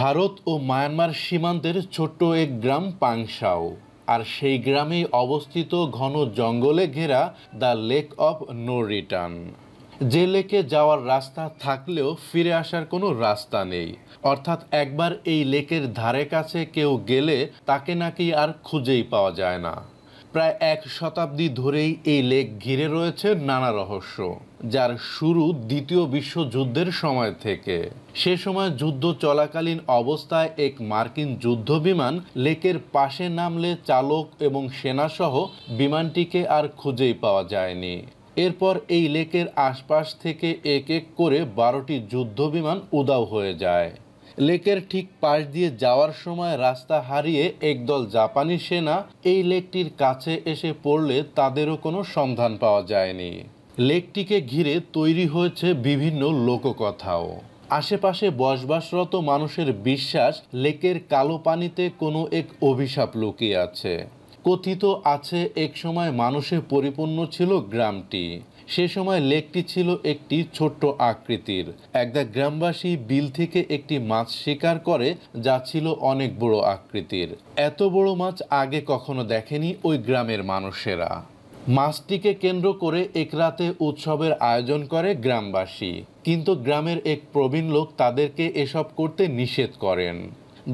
ভারত ও Myanmar সীমান্তের ছোট্ট এক গ্রাম পাংশাও আর সেই গ্রামে অবস্থিত ঘন জঙ্গলে ঘেরা the lake of no return যে লেকে যাওয়ার রাস্তা থাকলেও ফিরে আসার কোনো রাস্তা নেই অর্থাৎ একবার এই লেকের ধারে কাছে কেউ গেলে তাকে নাকি আর খুঁজেই পাওয়া যায় না প্রায় এক শতাব্দী ধরেই এই লেক ঘিরে রয়েছে নানা রহস্য যার শুরু দ্বিতীয় বিশ্বযুদ্ধের সময় থেকে সে সময় যুদ্ধ চলাকালীন অবস্থায় এক মার্কিন যুদ্ধ বিমান লেকের পাশে নামলে চালক এবং সেনাসহ বিমানটিকে আর খুঁজেই পাওয়া যায়নি এরপর এই লেকের আশপাশ থেকে এক এক করে বারোটি যুদ্ধ বিমান উদাও হয়ে যায় লেকের ঠিক পাশ দিয়ে যাওয়ার সময় রাস্তা হারিয়ে একদল জাপানি সেনা এই লেকটির কাছে এসে পড়লে তাদেরও কোনো সন্ধান পাওয়া যায়নি লেকটিকে ঘিরে তৈরি হয়েছে বিভিন্ন লোককথাও আশেপাশে বসবাসরত মানুষের বিশ্বাস লেকের কালো পানিতে কোনো এক অভিশাপ লুকিয়ে আছে কথিত আছে একসময় মানুষে পরিপূর্ণ ছিল গ্রামটি সে সময় লেকটি ছিল একটি ছোট্ট আকৃতির একদা গ্রামবাসী বিল থেকে একটি মাছ শিকার করে যা ছিল অনেক বড় আকৃতির এত বড় মাছ আগে কখনো দেখেনি ওই গ্রামের মানুষেরা মাছটিকে কেন্দ্র করে এক রাতে উৎসবের আয়োজন করে গ্রামবাসী কিন্তু গ্রামের এক প্রবীণ লোক তাদেরকে এসব করতে নিষেধ করেন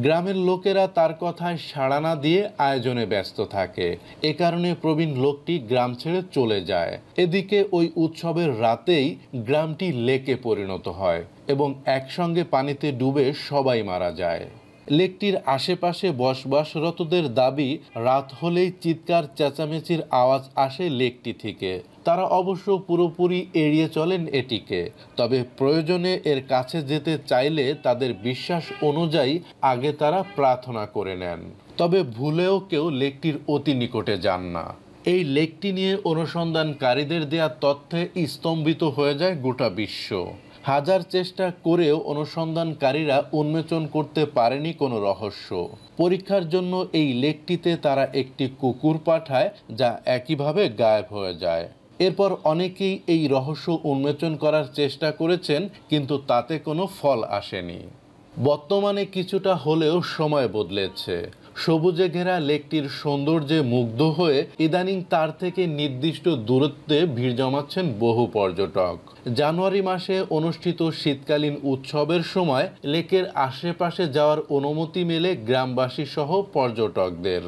গ্রামের লোকেরা তার কথায় সাড়া না দিয়ে আয়োজনে ব্যস্ত থাকে এ কারণে প্রবীণ লোকটি গ্রাম ছেড়ে চলে যায় এদিকে ওই উৎসবের রাতেই গ্রামটি লেকে পরিণত হয় এবং একসঙ্গে পানিতে ডুবে সবাই মারা যায় লেকটির আশেপাশে বসবাসরতদের দাবি রাত হলেই চিৎকার চেঁচামেচির আওয়াজ আসে লেকটি থেকে তারা অবশ্য পুরোপুরি এড়িয়ে চলেন এটিকে তবে প্রয়োজনে এর কাছে যেতে চাইলে তাদের বিশ্বাস অনুযায়ী আগে তারা প্রার্থনা করে নেন তবে ভুলেও কেউ লেকটির অতি নিকটে যান না এই লেকটি নিয়ে অনুসন্ধানকারীদের দেয়া তথ্যে স্তম্ভিত হয়ে যায় গোটা বিশ্ব হাজার চেষ্টা করেও অনুসন্ধানকারীরা উন্মোচন করতে পারেনি কোনো রহস্য পরীক্ষার জন্য এই লেকটিতে তারা একটি কুকুর পাঠায় যা একইভাবে গায়েব হয়ে যায় এরপর অনেকেই এই রহস্য উন্মোচন করার চেষ্টা করেছেন কিন্তু তাতে কোনো ফল আসেনি বর্তমানে কিছুটা হলেও সময় বদলেছে সবুজে ঘেরা লেকটির সৌন্দর্যে মুগ্ধ হয়ে ইদানিং তার থেকে নির্দিষ্ট দূরত্বে ভিড় জমাচ্ছেন বহু পর্যটক জানুয়ারি মাসে অনুষ্ঠিত শীতকালীন উৎসবের সময় লেকের আশেপাশে যাওয়ার অনুমতি মেলে গ্রামবাসী সহ পর্যটকদের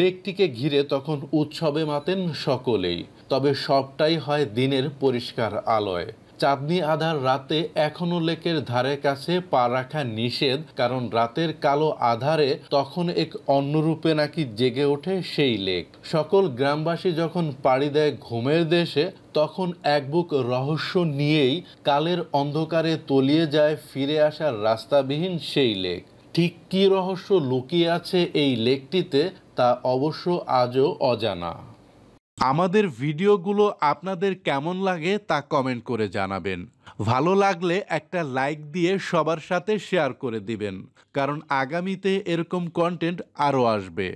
লেকটিকে ঘিরে তখন উৎসবে মাতেন সকলেই তবে সবটাই হয় দিনের পরিষ্কার আলোয় চাঁদনি আধার রাতে এখনও লেকের ধারে কাছে পা রাখা নিষেধ কারণ রাতের কালো আধারে তখন এক অন্যরূপে নাকি জেগে ওঠে সেই লেক সকল গ্রামবাসী যখন পাড়ি দেয় ঘুমের দেশে তখন এক বুক রহস্য নিয়েই কালের অন্ধকারে তলিয়ে যায় ফিরে আসার রাস্তাবিহীন সেই লেক ঠিক কী রহস্য লুকিয়ে আছে এই লেকটিতে তা অবশ্য আজও অজানা আমাদের ভিডিওগুলো আপনাদের কেমন লাগে তা কমেন্ট করে জানাবেন ভালো লাগলে একটা লাইক দিয়ে সবার সাথে শেয়ার করে দিবেন কারণ আগামীতে এরকম কন্টেন্ট আরও আসবে